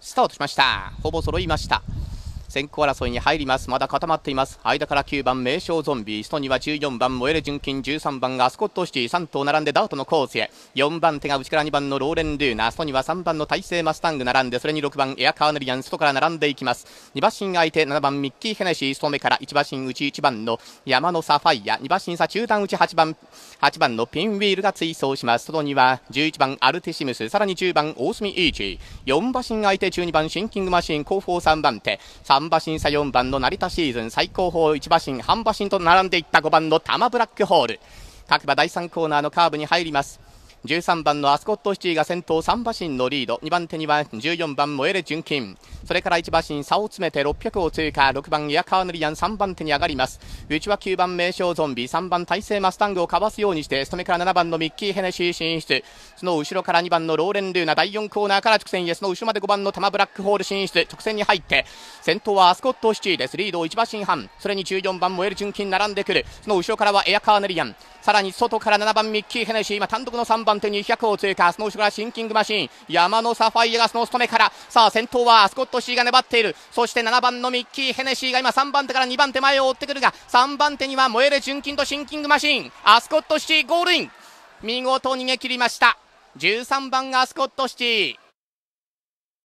スタートしましたほぼ揃いました先行争いに入りますまだ固まっています間から9番名称ゾンビストには14番燃える純金13番アスコットシティ3頭並んでダートのコースへ4番手が内から2番のローレン・ルーナストには3番の大勢マスタング並んでそれに6番エアカーネリアン外から並んでいきます2馬身相手7番ミッキー・ヘネシースト目から1馬身内1番の山のサファイア2馬身差中段内8番8番のピンウィールが追走します外には11番アルティシムスさらに10番大隅イーチ4馬身相手中2番シンキングマシン後方3番手3馬身差4番の成田シーズン最高峰1馬身半馬身と並んでいった5番の玉ブラックホール各馬第3コーナーのカーブに入ります13番のアスコットシティが先頭3馬身のリード2番手には14番モエレ純金それから1馬身差を詰めて600を通過6番エアカーヌリアン3番手に上がります内は9番名称ゾンビ3番大勢マスタングをかわすようにしてそれから7番のミッキー・ヘネシー進出その後ろから2番のローレン・ルーナ第4コーナーから直線へその後ろまで5番のタマブラックホール進出直線に入って先頭はアスコットシティですリードを1馬身半それに14番モエレ純金並んでくるその後ろからはエアカーヌリアンさらに外から7番ミッキー・ヘネシー今単独の3番番手に100を通過その後ろはシンキングマシン山のサファイアがその務めからさあ先頭はスコットシーが粘っているそして7番のミッキー・ヘネシーが今3番手から2番手前を追ってくるが3番手にはモエレ純金とシンキングマシンアスコットシーゴールイン見事逃げ切りました13番アスコットシティ